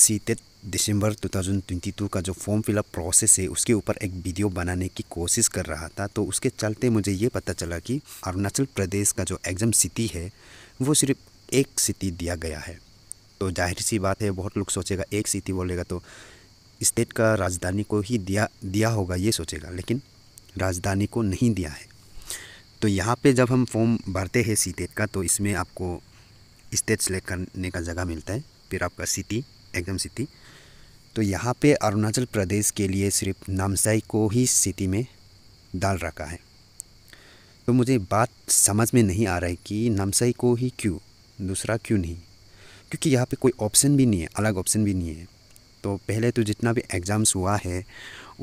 seated दिसंबर 2022 का जो form fill up process है उसके ऊपर एक वीडियो बनाने की कोशिश कर रहा था तो उसके चलते मुझे ये पता चला कि अरुणाचल प्रदेश का जो एग्ज़ाम सिटी है वो सिर्फ एक सिटी दिया गया है तो जाहिर सी बात है बहुत लोग सोचेगा एक सिटी बोलेगा तो स्टेट का राजधानी को ही दिया दिया होगा ये सोचेगा लेकिन राजधानी को नहीं दिया है तो यहाँ पे जब हम फॉर्म भरते हैं सीटेट का तो इसमें आपको स्टेट सेलेक्ट करने का जगह मिलता है फिर आपका सिटी एकदम सिटी तो यहाँ पे अरुणाचल प्रदेश के लिए सिर्फ नामसाई को ही सिटी में डाल रखा है तो मुझे बात समझ में नहीं आ रहा है कि नामसाई को ही क्यों दूसरा क्यों नहीं क्योंकि यहाँ पे कोई ऑप्शन भी नहीं है अलग ऑप्शन भी नहीं है तो पहले तो जितना भी एग्ज़ाम्स हुआ है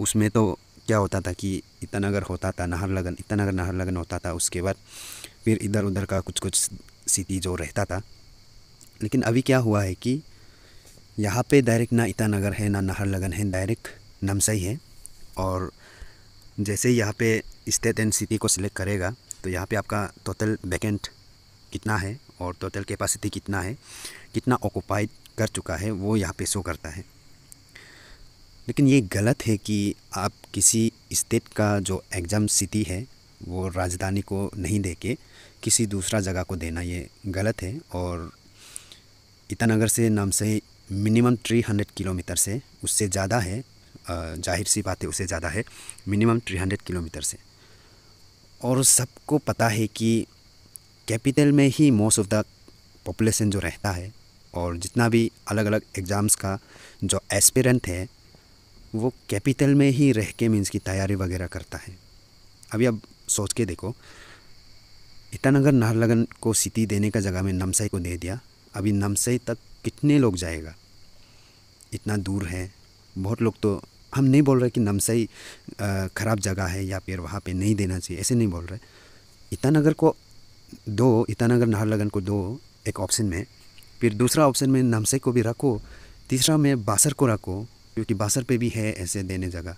उसमें तो क्या होता था कि इतना इटानगर होता था लगन इतना नाहरलगन इटानगर लगन होता था उसके बाद फिर इधर उधर का कुछ कुछ सिटी जो रहता था लेकिन अभी क्या हुआ है कि यहाँ पे डायरेक्ट ना ईटानगर है ना नाहरलगन है डायरेक्ट नमसई है और जैसे यहाँ पे स्टेट एंड सिटी को सिलेक्ट करेगा तो यहाँ पे आपका टोटल वैकेंट कितना है और टोटल कैपेसिटी कितना है कितना ऑक्यूपाइड कर चुका है वो यहाँ पे शो करता है लेकिन ये गलत है कि आप किसी स्टेट का जो एग्ज़ाम सिटी है वो राजधानी को नहीं दे के किसी दूसरा जगह को देना ये गलत है और ईटानगर से नाम से मिनिमम थ्री हंड्रेड किलोमीटर से उससे ज़्यादा है जाहिर सी बात है उससे ज़्यादा है मिनिमम थ्री हंड्रेड किलोमीटर से और सबको पता है कि कैपिटल में ही मोस्ट ऑफ द पॉपुलेशन जो रहता है और जितना भी अलग अलग एग्ज़ाम्स का जो एस्पिरेंट है वो कैपिटल में ही रह के मीन्स की तैयारी वगैरह करता है अभी अब सोच के देखो ईटानगर नाहरलगन को सिटी देने का जगह में नमसई को दे दिया अभी नमसई तक कितने लोग जाएगा इतना दूर है बहुत लोग तो हम नहीं बोल रहे कि नमसई ख़राब जगह है या फिर वहाँ पे नहीं देना चाहिए ऐसे नहीं बोल रहे ईटानगर को दो ईटानगर नाहरलगन को दो एक ऑप्शन में फिर दूसरा ऑप्शन में नमसई को भी रखो तीसरा में बासर को रखो क्योंकि बासर पे भी है ऐसे देने जगह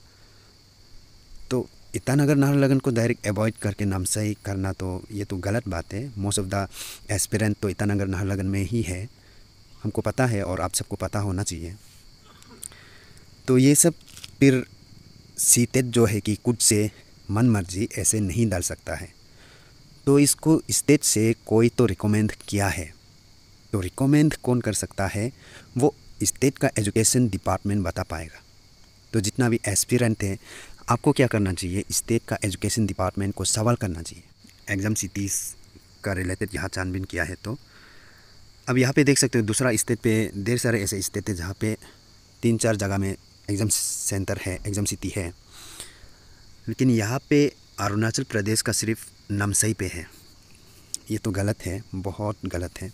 तो ईटानगर नाहरलगन को डायरेक्ट अवॉइड करके नमसई करना तो ये तो गलत बात है मोस्ट ऑफ द एस्पेरेंट तो ईटानगर नाहरलगन में ही है हमको पता है और आप सबको पता होना चाहिए तो ये सब फिर सीतेज जो है कि कुछ से मन मर्जी ऐसे नहीं डाल सकता है तो इसको स्टेज से कोई तो रिकमेंड किया है तो रिकमेंड कौन कर सकता है वो स्टेट का एजुकेशन डिपार्टमेंट बता पाएगा तो जितना भी एस्पिरेंट है आपको क्या करना चाहिए स्टेट का एजुकेशन डिपार्टमेंट को सवाल करना चाहिए एग्ज़ाम सिटीज़ का रिलेटेड यहाँ छानबीन किया है तो अब यहाँ पे देख सकते हो दूसरा स्टेट पे ढेर सारे ऐसे स्टेट हैं जहाँ पे तीन चार जगह में एग्ज़ाम सेंटर है एग्ज़ाम सिटी है लेकिन यहाँ पे अरुणाचल प्रदेश का सिर्फ नमसई पे है ये तो गलत है बहुत गलत है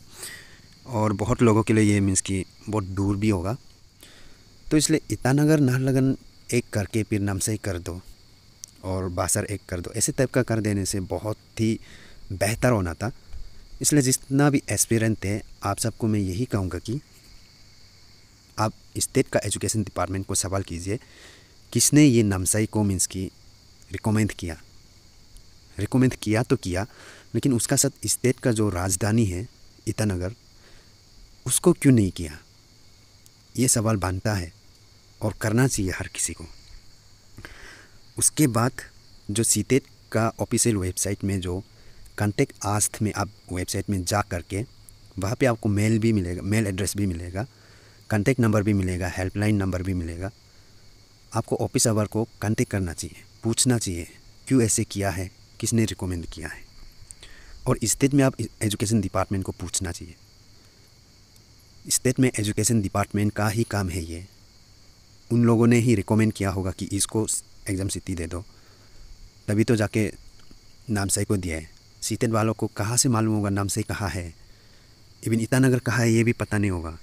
और बहुत लोगों के लिए ये मीन्स कि बहुत दूर भी होगा तो इसलिए ईटानगर नाहरलगन एक करके फिर नमसई कर दो और बासर एक कर दो ऐसे टाइप का कर देने से बहुत ही बेहतर होना था इसलिए जितना भी एस्पिरेंट है आप सबको मैं यही कहूँगा कि आप स्टेट का एजुकेशन डिपार्टमेंट को सवाल कीजिए किसने ये नमसाई को मीन्स की रिकमेंड किया रिकमेंड किया तो किया लेकिन उसका साथ स्टेट का जो राजधानी है ईटानगर उसको क्यों नहीं किया ये सवाल बांधता है और करना चाहिए हर किसी को उसके बाद जो सीटेट e का ऑफिशियल वेबसाइट में जो कॉन्टेक्ट आस्थ में आप वेबसाइट में जा करके वहाँ पे आपको मेल भी मिलेगा मेल एड्रेस भी मिलेगा कॉन्टेक्ट नंबर भी मिलेगा हेल्पलाइन नंबर भी मिलेगा आपको ऑफिस आवर को कॉन्टेक्ट करना चाहिए पूछना चाहिए क्यों ऐसे किया है किसने रिकमेंड किया है और स्टेट में आप एजुकेशन डिपार्टमेंट को पूछना चाहिए स्टेट में एजुकेशन डिपार्टमेंट का ही काम है ये उन लोगों ने ही रिकमेंड किया होगा कि इसको एग्ज़ाम सिटी दे दो तभी तो जाके नाम सही को दिया है सीतेट वालों को कहाँ से मालूम होगा नाम से कहाँ है इवन ईटानगर कहाँ है ये भी पता नहीं होगा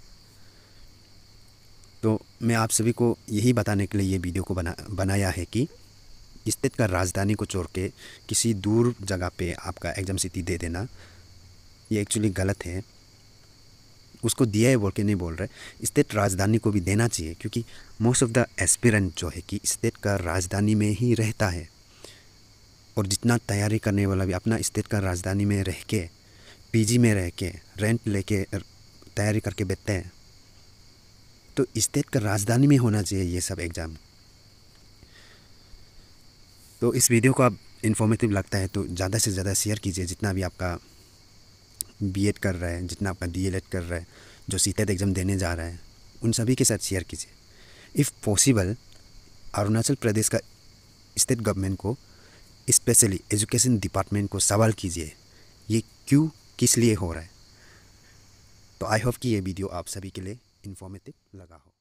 तो मैं आप सभी को यही बताने के लिए ये वीडियो को बना बनाया है कि स्टेट का राजधानी को छोड़ के किसी दूर जगह पे आपका एग्ज़ाम सिटी दे देना ये एक्चुअली गलत है उसको दिया है बोल के नहीं बोल रहे स्टेट राजधानी को भी देना चाहिए क्योंकि मोस्ट ऑफ द एस्पिरेंट जो है कि स्टेट का राजधानी में ही रहता है और जितना तैयारी करने वाला भी अपना स्टेट का राजधानी में रह के पी में रह के रेंट लेके तैयारी करके बैठते हैं तो स्टेट का राजधानी में होना चाहिए ये सब एग्ज़ाम तो इस वीडियो को आप इन्फॉर्मेटिव लगता है तो ज़्यादा से ज़्यादा शेयर कीजिए जितना भी आपका बीएड कर रहा है जितना आपका डीएलएड कर रहा है जो सीटेट एग्ज़ाम देने जा रहा है उन सभी के साथ शेयर कीजिए इफ़ पॉसिबल अरुणाचल प्रदेश का स्टेट गवर्नमेंट को स्पेशली एजुकेशन डिपार्टमेंट को सवाल कीजिए ये क्यों किस लिए हो रहा है तो आई होप कि ये वीडियो आप सभी के लिए इन्फॉर्मेटिव लगा हो